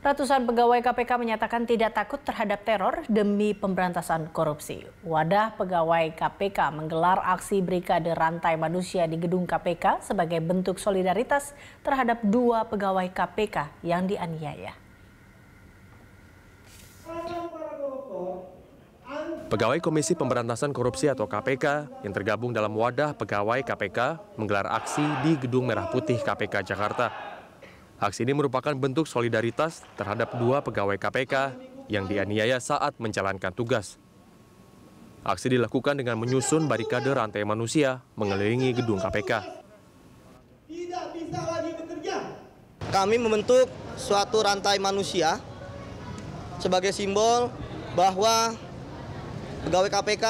Ratusan pegawai KPK menyatakan tidak takut terhadap teror demi pemberantasan korupsi. Wadah pegawai KPK menggelar aksi berikade rantai manusia di gedung KPK sebagai bentuk solidaritas terhadap dua pegawai KPK yang dianiaya. Pegawai Komisi Pemberantasan Korupsi atau KPK yang tergabung dalam wadah pegawai KPK menggelar aksi di Gedung Merah Putih KPK Jakarta. Aksi ini merupakan bentuk solidaritas terhadap dua pegawai KPK yang dianiaya saat menjalankan tugas. Aksi dilakukan dengan menyusun barikade rantai manusia mengelilingi gedung KPK. Kami membentuk suatu rantai manusia sebagai simbol bahwa pegawai KPK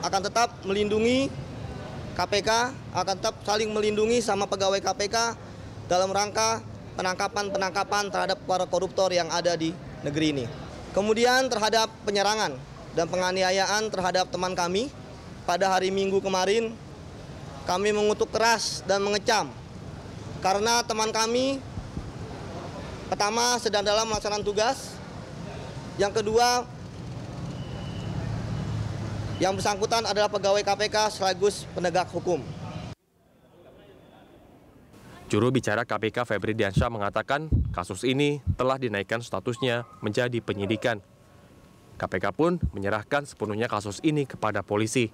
akan tetap melindungi KPK, akan tetap saling melindungi sama pegawai KPK dalam rangka penangkapan-penangkapan terhadap para koruptor yang ada di negeri ini. Kemudian terhadap penyerangan dan penganiayaan terhadap teman kami pada hari Minggu kemarin kami mengutuk keras dan mengecam karena teman kami pertama sedang dalam melaksanakan tugas, yang kedua yang bersangkutan adalah pegawai KPK sekaligus penegak hukum. Juru bicara KPK Febri Diansyah mengatakan kasus ini telah dinaikkan statusnya menjadi penyidikan. KPK pun menyerahkan sepenuhnya kasus ini kepada polisi.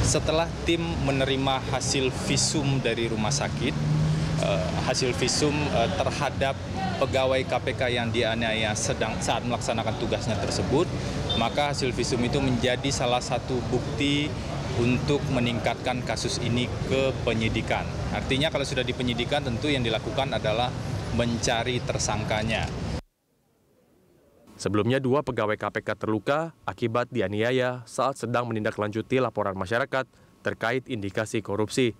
Setelah tim menerima hasil visum dari rumah sakit, eh, hasil visum eh, terhadap pegawai KPK yang dianiaya sedang saat melaksanakan tugasnya tersebut, maka hasil visum itu menjadi salah satu bukti untuk meningkatkan kasus ini ke penyidikan. Artinya kalau sudah di penyidikan tentu yang dilakukan adalah mencari tersangkanya. Sebelumnya dua pegawai KPK terluka akibat dianiaya saat sedang menindaklanjuti laporan masyarakat terkait indikasi korupsi.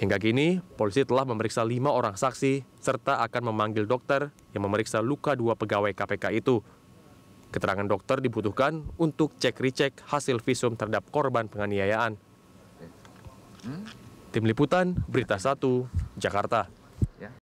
Hingga kini, polisi telah memeriksa lima orang saksi serta akan memanggil dokter yang memeriksa luka dua pegawai KPK itu. Keterangan dokter dibutuhkan untuk cek-ricek hasil visum terhadap korban penganiayaan. Hmm? Tim Liputan, Berita 1, Jakarta.